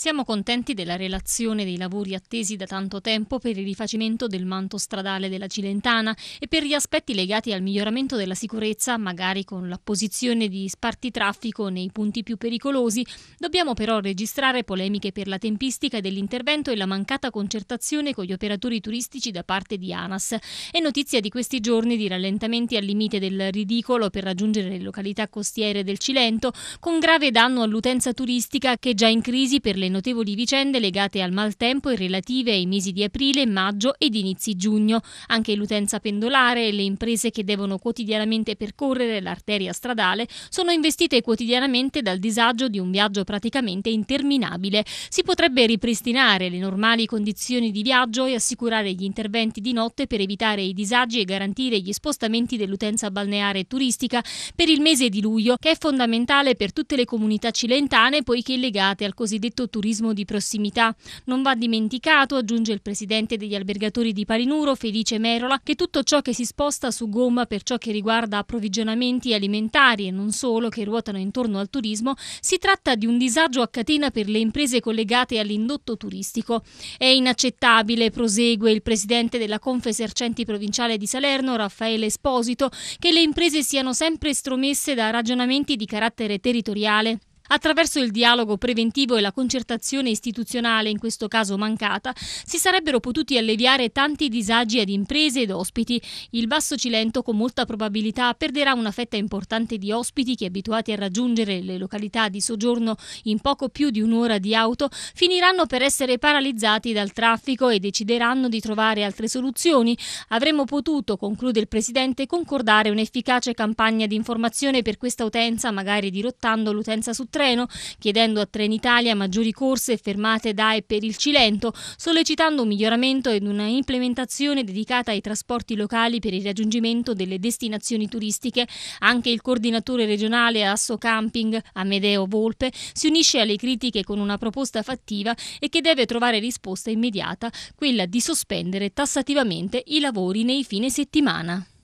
Siamo contenti della relazione dei lavori attesi da tanto tempo per il rifacimento del manto stradale della Cilentana e per gli aspetti legati al miglioramento della sicurezza, magari con l'apposizione di sparti traffico nei punti più pericolosi. Dobbiamo però registrare polemiche per la tempistica dell'intervento e la mancata concertazione con gli operatori turistici da parte di ANAS. È notizia di questi giorni di rallentamenti al limite del ridicolo per raggiungere le località costiere del Cilento, con grave danno all'utenza turistica che è già in crisi per le le notevoli vicende legate al maltempo e relative ai mesi di aprile, maggio ed inizi giugno. Anche l'utenza pendolare e le imprese che devono quotidianamente percorrere l'arteria stradale sono investite quotidianamente dal disagio di un viaggio praticamente interminabile. Si potrebbe ripristinare le normali condizioni di viaggio e assicurare gli interventi di notte per evitare i disagi e garantire gli spostamenti dell'utenza balneare e turistica per il mese di luglio, che è fondamentale per tutte le comunità cilentane poiché legate al cosiddetto turismo turismo di prossimità. Non va dimenticato, aggiunge il presidente degli albergatori di Palinuro, Felice Merola, che tutto ciò che si sposta su gomma per ciò che riguarda approvvigionamenti alimentari e non solo che ruotano intorno al turismo, si tratta di un disagio a catena per le imprese collegate all'indotto turistico. È inaccettabile, prosegue il presidente della Confesercenti provinciale di Salerno, Raffaele Esposito, che le imprese siano sempre stromesse da ragionamenti di carattere territoriale. Attraverso il dialogo preventivo e la concertazione istituzionale, in questo caso mancata, si sarebbero potuti alleviare tanti disagi ad imprese ed ospiti. Il Basso Cilento con molta probabilità perderà una fetta importante di ospiti che abituati a raggiungere le località di soggiorno in poco più di un'ora di auto finiranno per essere paralizzati dal traffico e decideranno di trovare altre soluzioni. Avremmo potuto, conclude il Presidente, concordare un'efficace campagna di informazione per questa utenza, magari dirottando l'utenza su traffico treno, chiedendo a Trenitalia maggiori corse e fermate da e per il Cilento, sollecitando un miglioramento ed una implementazione dedicata ai trasporti locali per il raggiungimento delle destinazioni turistiche. Anche il coordinatore regionale Asso Camping, Amedeo Volpe, si unisce alle critiche con una proposta fattiva e che deve trovare risposta immediata, quella di sospendere tassativamente i lavori nei fine settimana.